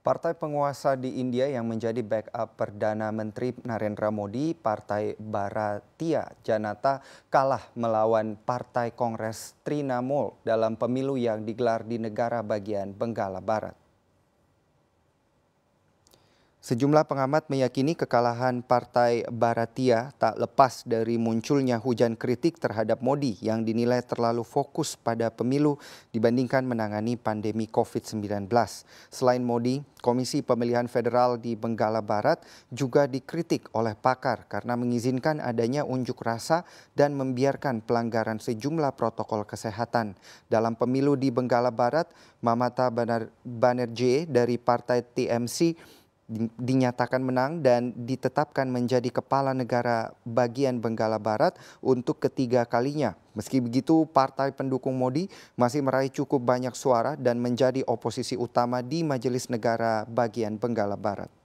Partai penguasa di India yang menjadi backup Perdana Menteri Narendra Modi, Partai Bharatiya Janata, kalah melawan Partai Kongres Trinamool dalam pemilu yang digelar di negara bagian Benggala Barat. Sejumlah pengamat meyakini kekalahan Partai Baratia tak lepas dari munculnya hujan kritik terhadap Modi yang dinilai terlalu fokus pada pemilu dibandingkan menangani pandemi COVID-19. Selain Modi, Komisi Pemilihan Federal di Benggala Barat juga dikritik oleh pakar karena mengizinkan adanya unjuk rasa dan membiarkan pelanggaran sejumlah protokol kesehatan. Dalam pemilu di Benggala Barat, Mamata Banerjee dari Partai TMC dinyatakan menang dan ditetapkan menjadi kepala negara bagian Benggala Barat untuk ketiga kalinya. Meski begitu, partai pendukung Modi masih meraih cukup banyak suara dan menjadi oposisi utama di Majelis Negara bagian Benggala Barat.